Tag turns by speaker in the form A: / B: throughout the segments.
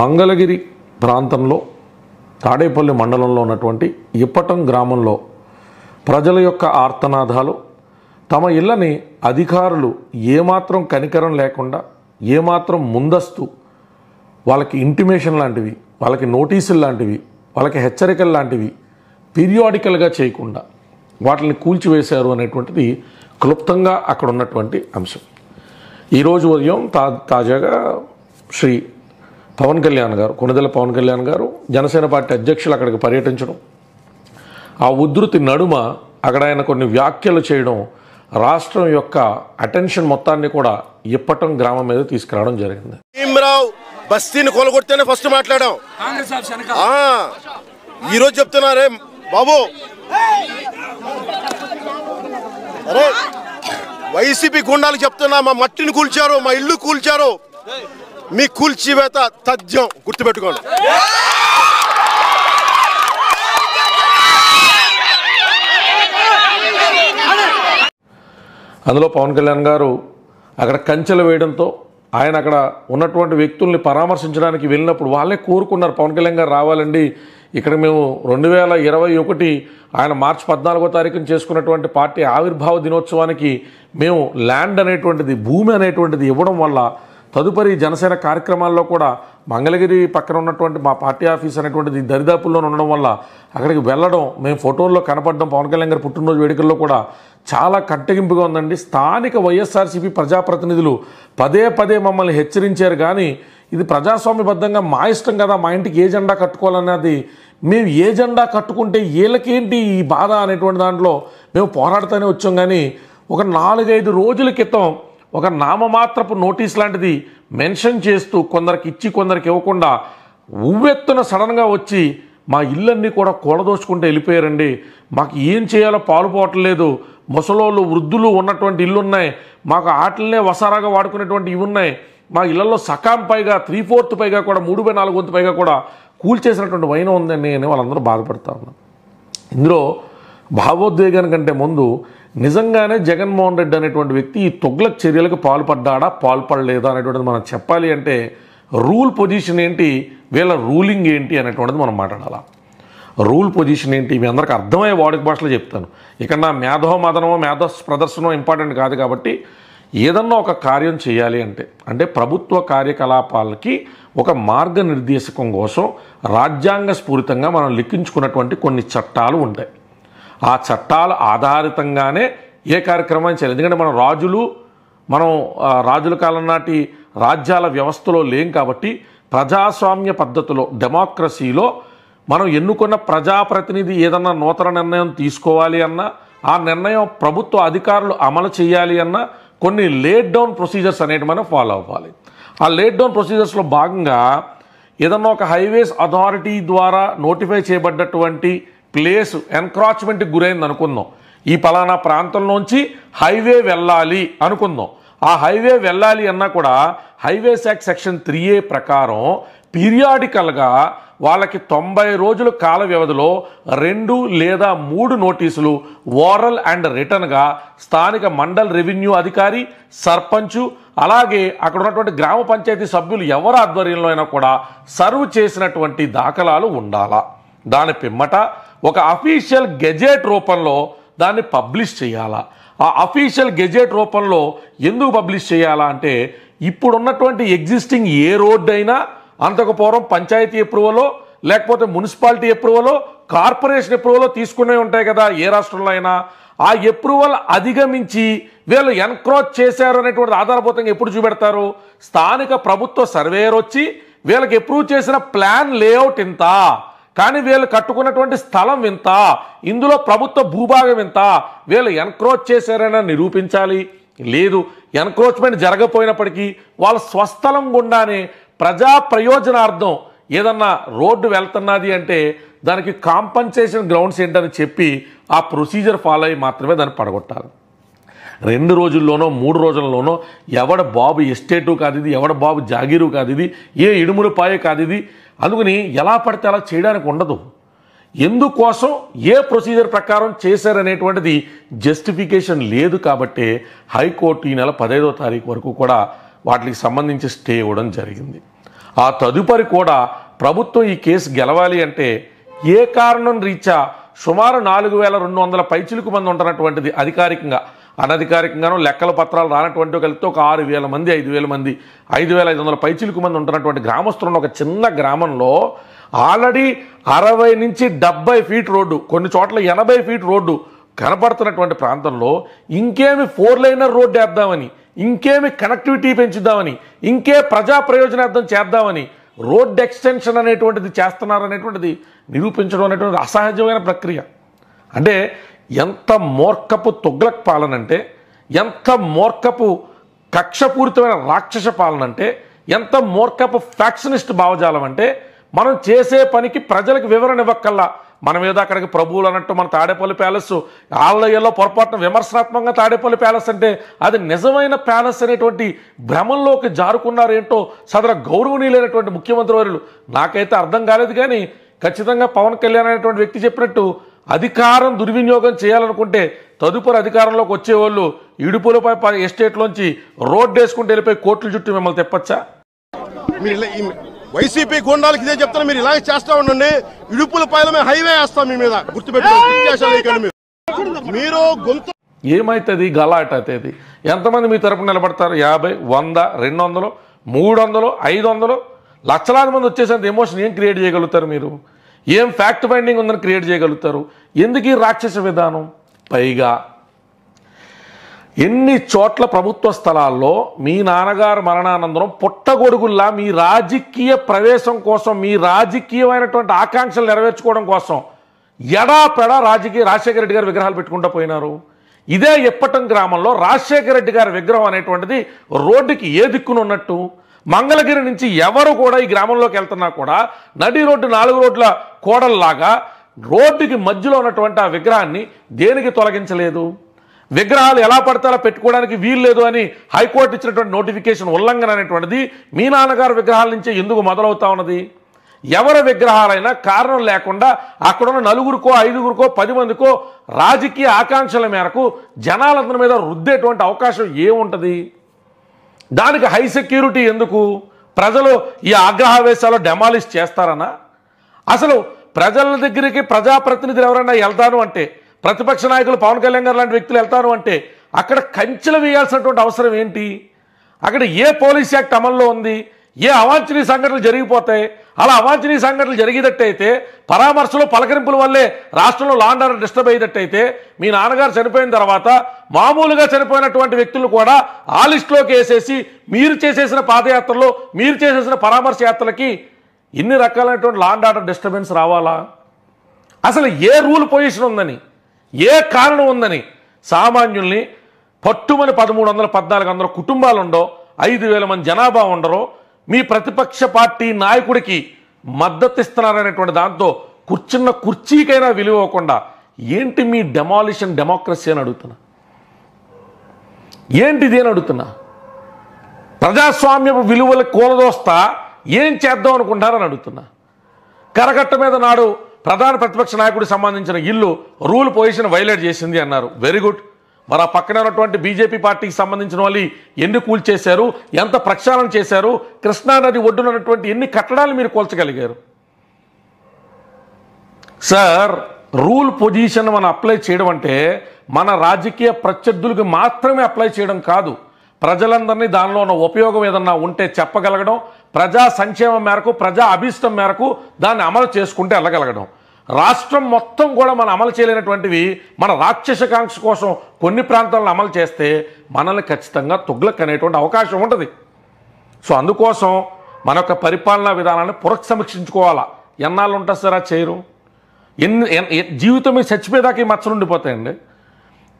A: మంగళగిరి ప్రాంతంలో తాడేపల్లి మండలంలో ఉన్నటువంటి ఇప్పటం గ్రామంలో ప్రజల యొక్క ఆర్తనాదాలు తమ ఇళ్ళని అధికారులు ఏమాత్రం కనికరం లేకుండా ఏమాత్రం ముందస్తు వాళ్ళకి ఇంటిమేషన్ లాంటివి వాళ్ళకి నోటీసులు లాంటివి వాళ్ళకి హెచ్చరికలు లాంటివి పీరియాడికల్గా చేయకుండా వాటిని కూల్చివేశారు అనేటువంటిది క్లుప్తంగా అక్కడ ఉన్నటువంటి అంశం ఈరోజు ఉదయం తా తాజాగా శ్రీ పవన్ కళ్యాణ్ గారు కొణిదెల పవన్ కళ్యాణ్ గారు జనసేన పార్టీ అధ్యక్షులు అక్కడికి పర్యటించడం ఆ ఉధృతి నడుమ అక్కడ ఆయన కొన్ని వ్యాఖ్యలు చేయడం రాష్ట్రం యొక్క అటెన్షన్ మొత్తాన్ని కూడా ఇప్పటం గ్రామం మీద తీసుకురావడం జరిగింది భీమరావు బస్తీని కొలగొడితేనే ఫస్ట్ మాట్లాడాం ఈరోజు చెప్తున్నారే బాబు వైసీపీ గుండాలు చెప్తున్నా మా మట్టిని కూల్చారు మా ఇల్లు కూల్చారు మీ కూల్చివేత తథ్యం గుర్తుపెట్టుకోండి అందులో పవన్ కళ్యాణ్ గారు అక్కడ కంచెలు వేయడంతో ఆయన అక్కడ ఉన్నటువంటి వ్యక్తుల్ని పరామర్శించడానికి వెళ్ళినప్పుడు వాళ్ళే కోరుకున్నారు పవన్ కళ్యాణ్ గారు రావాలండి ఇక్కడ మేము రెండు వేల ఇరవై ఒకటి ఆయన మార్చి పద్నాలుగో తారీఖున చేసుకున్నటువంటి పార్టీ ఆవిర్భావ దినోత్సవానికి మేము ల్యాండ్ అనేటువంటిది భూమి అనేటువంటిది ఇవ్వడం వల్ల తదుపరి జనసేన కార్యక్రమాల్లో కూడా మంగళగిరి పక్కన ఉన్నటువంటి మా పార్టీ ఆఫీస్ అనేటువంటిది దరిదాపుల్లో ఉండడం వల్ల అక్కడికి వెళ్ళడం మేము ఫోటోల్లో కనపడడం పవన్ కళ్యాణ్ గారి పుట్టినరోజు వేడుకల్లో కూడా చాలా కట్టగింపుగా ఉందండి స్థానిక వైఎస్ఆర్సీపీ ప్రజాప్రతినిధులు పదే పదే మమ్మల్ని హెచ్చరించారు కానీ ఇది ప్రజాస్వామ్యబద్ధంగా మా ఇష్టం కదా మా ఇంటికి ఏ జెండా కట్టుకోవాలన్నది మేము ఏ జెండా కట్టుకుంటే వీళ్ళకేంటి ఈ బాధ అనేటువంటి దాంట్లో మేము పోరాడుతూనే వచ్చాం కానీ ఒక నాలుగైదు రోజుల క్రితం ఒక నామమాత్రపు నోటీస్ లాంటిది మెన్షన్ చేస్తూ కొందరికి ఇచ్చి కొందరికి ఇవ్వకుండా ఉవ్వెత్తున సడన్గా వచ్చి మా ఇళ్ళన్నీ కూడా కూడదోచుకుంటూ వెళ్ళిపోయారండి మాకు ఏం చేయాలో లేదు ముసలోళ్ళు వృద్ధులు ఉన్నటువంటి ఇల్లు ఉన్నాయి మాకు ఆటలనే వసారాగా వాడుకునేటువంటి ఇవి ఉన్నాయి మా ఇళ్లలో సకాం పైగా త్రీ ఫోర్త్ పైగా కూడా మూడు బై నాలుగు వంతు పైగా కూడా కూల్చేసినటువంటి వైన ఉందని అని వాళ్ళందరూ బాధపడతా ఉన్నారు ఇందులో భావోద్వేగానికంటే ముందు నిజంగానే జగన్మోహన్ రెడ్డి అనేటువంటి వ్యక్తి ఈ తొగ్లక్ చర్యలకు పాల్పడ్డాడా పాల్పడలేదా అనేటువంటిది మనం చెప్పాలి అంటే రూల్ పొజిషన్ ఏంటి వీళ్ళ రూలింగ్ ఏంటి అనేటువంటిది మనం మాట్లాడాలా రూల్ పొజిషన్ ఏంటి మీ అందరికి అర్థమయ్యే వాడిక భాషలో చెప్తాను ఇక్కడ నా మేధో మదనమో మేధో ప్రదర్శనో ఇంపార్టెంట్ కాదు కాబట్టి ఏదన్నా ఒక కార్యం చేయాలి అంటే అంటే ప్రభుత్వ కార్యకలాపాలకి ఒక మార్గనిర్దేశకం కోసం రాజ్యాంగ స్ఫూరితంగా మనం లిఖించుకున్నటువంటి కొన్ని చట్టాలు ఉంటాయి ఆ చట్టాల ఆధారితంగానే ఏ కార్యక్రమం చేయాలి ఎందుకంటే మనం రాజులు మనం రాజుల కాలం నాటి రాజ్యాల వ్యవస్థలో లేం కాబట్టి ప్రజాస్వామ్య పద్ధతిలో డెమోక్రసీలో మనం ఎన్నుకున్న ప్రజాప్రతినిధి ఏదన్నా నూతన నిర్ణయం తీసుకోవాలి అన్నా ఆ నిర్ణయం ప్రభుత్వ అధికారులు అమలు చేయాలి అన్నా కొన్ని లేట్ డౌన్ ప్రొసీజర్స్ అనేవి మనం ఫాలో అవ్వాలి ఆ లేట్ డౌన్ ప్రొసీజర్స్లో భాగంగా ఏదన్నా ఒక హైవేస్ అథారిటీ ద్వారా నోటిఫై చేయబడ్డటువంటి ప్లేస్ ఎన్క్రాచ్మెంట్కి గురైంది అనుకుందాం ఈ పలానా ప్రాంతంలోంచి హైవే వెళ్ళాలి అనుకుందాం ఆ హైవే వెళ్ళాలి అన్నా కూడా హైవే శాఖ సెక్షన్ త్రీ ఏ ప్రకారం పీరియాడికల్గా వాళ్ళకి తొంభై రోజుల కాల వ్యవధిలో రెండు లేదా మూడు నోటీసులు ఓరల్ అండ్ రిటర్న్గా స్థానిక మండల్ రెవెన్యూ అధికారి సర్పంచు అలాగే అక్కడ ఉన్నటువంటి గ్రామ పంచాయతీ సభ్యులు ఎవరి ఆధ్వర్యంలో అయినా కూడా సర్వ్ చేసినటువంటి దాఖలాలు ఉండాలా దాని పిమ్మట ఒక అఫీషియల్ గెజెట్ రూపంలో దాన్ని పబ్లిష్ చేయాలా ఆ అఫీషియల్ గెజెట్ రూపంలో ఎందుకు పబ్లిష్ చేయాలా అంటే ఇప్పుడున్నటువంటి ఎగ్జిస్టింగ్ ఏ రోడ్డు అయినా అంతకు పూర్వం పంచాయతీ అప్రూవలో లేకపోతే మున్సిపాలిటీ అప్రూవలో కార్పొరేషన్ అప్రూవలో తీసుకునే ఉంటాయి కదా ఏ రాష్ట్రంలో అయినా ఆ అప్రూవల్ అధిగమించి వీళ్ళు ఎన్క్రోచ్ చేశారు అనేటువంటి ఆధారభూతంగా ఎప్పుడు చూపెడతారు స్థానిక ప్రభుత్వ సర్వేయర్ వచ్చి వీళ్ళకి అప్రూవ్ చేసిన ప్లాన్ లేఅవుట్ ఇంత కానీ వీళ్ళు కట్టుకున్నటువంటి స్థలం వింత ఇందులో ప్రభుత్వ భూభాగం వింత వీళ్ళు ఎన్క్రోచ్ చేశారని నిరూపించాలి లేదు ఎన్క్రోచ్మెంట్ జరగపోయినప్పటికీ వాళ్ళ స్వస్థలం గుండానే ప్రజా ప్రయోజనార్థం ఏదన్నా రోడ్డు వెళ్తున్నది అంటే దానికి కాంపన్సేషన్ గ్రౌండ్స్ ఏంటని చెప్పి ఆ ప్రొసీజర్ ఫాలో అయ్యి మాత్రమే దాన్ని పడగొట్టాలి రెండు రోజుల్లోనో మూడు రోజుల్లోనో ఎవడ బాబు ఎస్టేటు కాదు ఇది ఎవడ బాబు జాగీరు కాదు ఇది ఏ ఇడుముడు పాయ కాదు ఇది అందుకని ఎలా పడితే అలా చేయడానికి ఉండదు ఎందుకోసం ఏ ప్రొసీజర్ ప్రకారం చేశారనేటువంటిది జస్టిఫికేషన్ లేదు కాబట్టే హైకోర్టు ఈ నెల పదహైదో తారీఖు వరకు కూడా వాటికి సంబంధించి స్టే ఇవ్వడం జరిగింది ఆ తదుపరి కూడా ప్రభుత్వం ఈ కేసు గెలవాలి అంటే ఏ కారణం రీచా సుమారు నాలుగు వేల రెండు వందల పైచిలకు మంది ఉంటున్నటువంటిది అధికారికంగా అనధికారికంగానూ లెక్కల పత్రాలు రానటువంటి కలిపితే ఒక ఆరు వేల మంది ఐదు వేల మంది ఐదు వేల ఐదు వందల పైచిలుకు మంది ఉంటున్నటువంటి గ్రామస్తులను ఒక చిన్న గ్రామంలో ఆల్రెడీ అరవై నుంచి డెబ్బై ఫీట్ రోడ్డు కొన్ని చోట్ల ఎనభై ఫీట్ రోడ్డు కనపడుతున్నటువంటి ప్రాంతంలో ఇంకేమి ఫోర్ లైనర్ రోడ్డు వేద్దామని ఇంకేమి కనెక్టివిటీ పెంచుదామని ఇంకే ప్రజా ప్రయోజనార్థం చేద్దామని రోడ్ ఎక్స్టెన్షన్ అనేటువంటిది చేస్తున్నారనేటువంటిది నిరూపించడం అనేటువంటిది అసహజమైన ప్రక్రియ అంటే ఎంత మూర్ఖపు తుగ్లక్ పాలన అంటే ఎంత మూర్ఖపు కక్షపూరితమైన రాక్షస పాలన అంటే ఎంత మూర్ఖపు ఫ్యాక్షనిస్ట్ భావజాలం అంటే మనం చేసే పనికి ప్రజలకు వివరణ ఇవ్వక్కల్లా మనం ఏదో అక్కడికి ప్రభువులు అన్నట్టు మన తాడేపల్లి ప్యాలెస్ ఆళ్ళయ్యలో పొరపాటున విమర్శనాత్మకంగా తాడేపల్లి ప్యాలెస్ అంటే అది నిజమైన ప్యాలెస్ అనేటువంటి భ్రమంలోకి జారుకున్నారేంటో సదర గౌరవనీయులైనటువంటి ముఖ్యమంత్రి వారులు నాకైతే అర్థం కాలేదు కానీ ఖచ్చితంగా పవన్ కళ్యాణ్ అనేటువంటి వ్యక్తి చెప్పినట్టు అధికారం దుర్వినియోగం చేయాలనుకుంటే తదుపరి అధికారంలోకి వచ్చేవాళ్ళు ఇడుపులపై ఎస్టేట్లోంచి రోడ్డు వేసుకుంటే వెళ్ళిపోయి కోట్ల చుట్టూ మిమ్మల్ని తెప్పచ్చా వైసీపీ గుండాలకి ఇదే చెప్తాను మీరు ఇలాగే చేస్తా ఉండండి ఇడుపుల పైన హైవే వేస్తాం మీ మీద గుర్తుపెట్టు మీరు గొంతు ఏమవుతుంది గలాట అవుతుంది ఎంతమంది మీ తరపు నిలబడతారు యాభై వంద రెండు వందలు మూడు వందలు ఐదు వందలు లక్షలాది మంది వచ్చేసేంత ఎమోషన్ ఏం క్రియేట్ చేయగలుగుతారు మీరు ఏం ఫ్యాక్ట్ ఫైండింగ్ ఉందని క్రియేట్ చేయగలుగుతారు ఎందుకు ఈ రాక్షస విధానం పైగా ఎన్ని చోట్ల ప్రభుత్వ స్థలాల్లో మీ నాన్నగారు మరణానంతరం పుట్టగొడుగుల్లా మీ రాజకీయ ప్రవేశం కోసం మీ రాజకీయమైనటువంటి ఆకాంక్షలు నెరవేర్చుకోవడం కోసం ఎడాపెడా రాజకీయ రాజశేఖర రెడ్డి గారు విగ్రహాలు పెట్టుకుంటూ పోయినారు ఇదే ఎప్పటం గ్రామంలో రాజశేఖర రెడ్డి గారి విగ్రహం అనేటువంటిది రోడ్డుకి ఏ దిక్కునున్నట్టు మంగళగిరి నుంచి ఎవరు కూడా ఈ గ్రామంలోకి వెళ్తున్నా కూడా నడి రోడ్డు నాలుగు రోడ్ల కోడల్లాగా రోడ్డుకి మధ్యలో ఉన్నటువంటి ఆ విగ్రహాన్ని దేనికి తొలగించలేదు విగ్రహాలు ఎలా పడతారో పెట్టుకోవడానికి వీలు లేదు అని హైకోర్టు ఇచ్చినటువంటి నోటిఫికేషన్ ఉల్లంఘన అనేటువంటిది మీ నాన్నగారు విగ్రహాల నుంచే ఎందుకు మొదలవుతా ఉన్నది ఎవరి విగ్రహాలైనా కారణం లేకుండా అక్కడున్న నలుగురికో ఐదుగురికో పది మందికో రాజకీయ ఆకాంక్షల మేరకు జనాలందరి మీద రుద్దేటువంటి అవకాశం ఏముంటుంది దానికి హై సెక్యూరిటీ ఎందుకు ప్రజలు ఈ ఆగ్రహావేశాలు డెమాలిష్ చేస్తారనా అసలు ప్రజల దగ్గరికి ప్రజాప్రతినిధులు ఎవరైనా వెళ్తాను అంటే ప్రతిపక్ష నాయకులు పవన్ కళ్యాణ్ గారు లాంటి వ్యక్తులు వెళ్తాను అంటే అక్కడ కంచెలు వేయాల్సినటువంటి అవసరం ఏంటి అక్కడ ఏ పోలీస్ యాక్ట్ అమల్లో ఉంది ఏ అవాంఛనీయ సంఘటనలు జరిగిపోతాయి అలా అవాంఛనీయ సంఘటనలు జరిగేటట్టయితే పరామర్శలు పలకరింపుల వల్లే రాష్ట్రంలో లాండ్ ఆర్డర్ డిస్టర్బ్ అయ్యేటట్టయితే మీ నాన్నగారు చనిపోయిన తర్వాత మామూలుగా చనిపోయినటువంటి వ్యక్తులు కూడా ఆ లిస్టులోకి వేసేసి మీరు చేసేసిన పాదయాత్రలో మీరు చేసేసిన పరామర్శ యాత్రలకి ఇన్ని రకాలైనటువంటి లాండ్ ఆర్డర్ డిస్టర్బెన్స్ రావాలా అసలు ఏ రూల్ పొజిషన్ ఉందని ఏ కారణం ఉందని సామాన్యుల్ని పట్టుమని పదమూడు వందల పద్నాలుగు వందల కుటుంబాలు ఉండో ఐదు వేల మంది జనాభా ఉండరో మీ ప్రతిపక్ష పార్టీ నాయకుడికి మద్దతు ఇస్తున్నారనేటువంటి దాంతో కూర్చున్న కుర్చీకైనా విలువకుండా ఏంటి మీ డెమాలిషన్ డెమోక్రసీ అని అడుగుతున్నా ఏంటిది అని అడుగుతున్నా ప్రజాస్వామ్యపు విలువలు కూలదోస్తా ఏం చేద్దాం అనుకుంటారని అడుగుతున్నా కరగట్ట మీద నాడు ప్రధాన ప్రతిపక్ష నాయకుడికి సంబంధించిన ఇల్లు రూల్ పొజిషన్ వైలేట్ చేసింది అన్నారు వెరీ గుడ్ మరి ఆ పక్కనే ఉన్నటువంటి బీజేపీ పార్టీకి సంబంధించిన వాళ్ళు ఎన్ని కూల్చేశారు ఎంత ప్రక్షాళన చేశారు కృష్ణానది ఒడ్డున ఉన్నటువంటి ఎన్ని కట్టడాలు మీరు కూల్చగలిగారు సార్ రూల్ పొజిషన్ మనం అప్లై చేయడం అంటే మన రాజకీయ ప్రత్యర్థులకు మాత్రమే అప్లై చేయడం కాదు ప్రజలందరినీ దానిలో ఉన్న ఉపయోగం ఏదన్నా ఉంటే చెప్పగలగడం ప్రజా సంక్షేమం మేరకు ప్రజా అభిష్టం మేరకు దాన్ని అమలు చేసుకుంటే వెళ్ళగలగడం రాష్ట్రం మొత్తం కూడా మనం అమలు చేయలేనటువంటివి మన రాక్షసకాంక్ష కోసం కొన్ని ప్రాంతాలను అమలు చేస్తే మనల్ని ఖచ్చితంగా తుగ్లక్ అనేటువంటి అవకాశం ఉంటుంది సో అందుకోసం మన యొక్క పరిపాలనా విధానాన్ని పునఃసమీక్షించుకోవాలా ఎన్నాళ్ళు ఉంటుంది సార్ ఆ చేయరు ఎన్ని జీవితం మీద చచ్చిపోయేదాకా ఈ మచ్చలు ఉండిపోతాయండి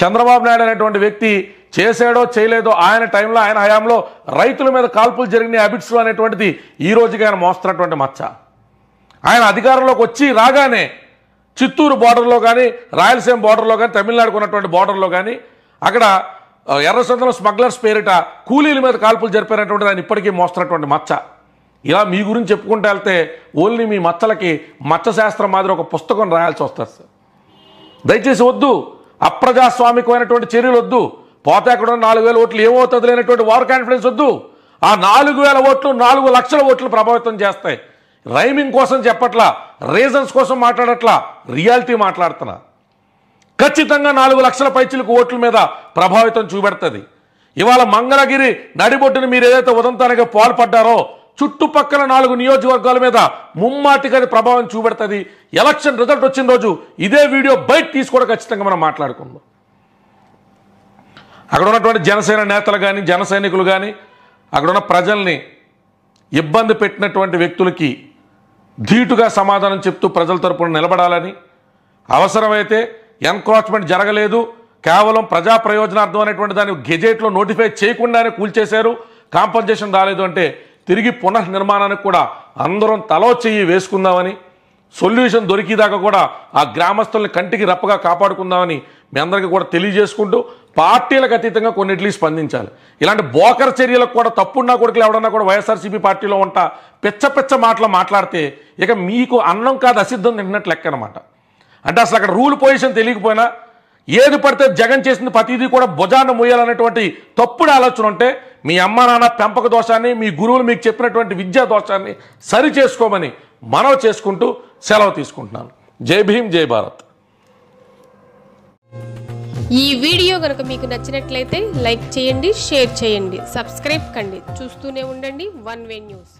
A: చంద్రబాబు నాయుడు అనేటువంటి వ్యక్తి చేసాడో చేయలేదో ఆయన టైంలో ఆయన హయాంలో రైతుల మీద కాల్పులు జరిగిన హ్యాబిట్స్ అనేటువంటిది ఈ రోజుకి ఆయన మోస్తున్నటువంటి మచ్చ ఆయన అధికారంలోకి వచ్చి రాగానే చిత్తూరు బార్డర్లో కానీ రాయలసీమ బార్డర్లో కానీ తమిళనాడుకు ఉన్నటువంటి బార్డర్లో కానీ అక్కడ ఎర్రసందనం స్మగ్లర్స్ పేరిట కూలీల మీద కాల్పులు జరిపేటటువంటి ఆయన ఇప్పటికీ మోస్తున్నటువంటి మచ్చ ఇలా మీ గురించి చెప్పుకుంటూ వెళ్తే ఓన్లీ మీ మచ్చలకి మచ్చశాస్త్రం మాదిరి ఒక పుస్తకం రాయాల్సి వస్తుంది సార్ దయచేసి వద్దు అప్రజాస్వామికమైనటువంటి చర్యలు వద్దు పోతే అక్కడ నాలుగు వేల ఓట్లు ఏమవుతుంది లేనటువంటి వార్ కాన్ఫిడెన్స్ వద్దు ఆ నాలుగు వేల ఓట్లు నాలుగు లక్షల ఓట్లు ప్రభావితం చేస్తాయి రైమింగ్ కోసం చెప్పట్లా రీజన్స్ కోసం మాట్లాడట్లా రియాలిటీ మాట్లాడుతున్నా ఖచ్చితంగా నాలుగు లక్షల పైచులకు ఓట్ల మీద ప్రభావితం చూపెడుతుంది ఇవాళ మంగళగిరి నడిబొట్టుని మీరు ఏదైతే ఉదంతానికి పాల్పడ్డారో చుట్టుపక్కల నాలుగు నియోజకవర్గాల మీద ముమ్మాటిగా ప్రభావం చూపెడుతుంది ఎలక్షన్ రిజల్ట్ వచ్చిన రోజు ఇదే వీడియో బయట తీసుకోవడం ఖచ్చితంగా మనం మాట్లాడుకుందాం అక్కడ ఉన్నటువంటి జనసేన నేతలు కానీ జన సైనికులు కానీ అక్కడ ఉన్న ప్రజల్ని ఇబ్బంది పెట్టినటువంటి వ్యక్తులకి ధీటుగా సమాధానం చెప్తూ ప్రజల తరపున నిలబడాలని అవసరమైతే ఎన్క్రోచ్మెంట్ జరగలేదు కేవలం ప్రజా ప్రయోజనార్థం అనేటువంటి దాన్ని గెజెట్లో నోటిఫై చేయకుండానే కూల్చేశారు కాంపన్సేషన్ రాలేదు అంటే తిరిగి పునర్నిర్మాణానికి కూడా అందరం తలో చెయ్యి వేసుకుందామని సొల్యూషన్ దొరికేదాకా కూడా ఆ గ్రామస్తుల్ని కంటికి రప్పగా కాపాడుకుందామని మీ అందరికీ కూడా తెలియజేసుకుంటూ పార్టీలకు అతీతంగా కొన్నిటిని స్పందించాలి ఇలాంటి బోకర్ చర్యలకు కూడా తప్పున్నా కొడుకులు ఎవడన్నా కూడా వైఎస్ఆర్సీపీ పార్టీలో ఉంటా పిచ్చ పిచ్చ మాటలు మాట్లాడితే ఇక మీకు అన్నం కాదు అసిద్ధం తింటున్నట్లు లెక్క అనమాట అంటే అసలు అక్కడ రూల్ పొజిషన్ తెలియకపోయినా ఏది పడితే జగన్ చేసిన ప్రతిదీ కూడా భుజాన్ని ముయ్యాలనేటువంటి తప్పుడు ఆలోచన ఉంటే మీ అమ్మ నాన్న పెంపక దోషాన్ని మీ గురువులు మీకు చెప్పినటువంటి విద్యా దోషాన్ని సరి చేసుకోమని మనవి చేసుకుంటూ సెలవు తీసుకుంటున్నాను జై భీమ్ జై భారత్ ఈ వీడియో కనుక మీకు నచ్చినట్లయితే లైక్ చేయండి షేర్ చేయండి సబ్స్క్రైబ్ కండి చూస్తూనే ఉండండి వన్ వే న్యూస్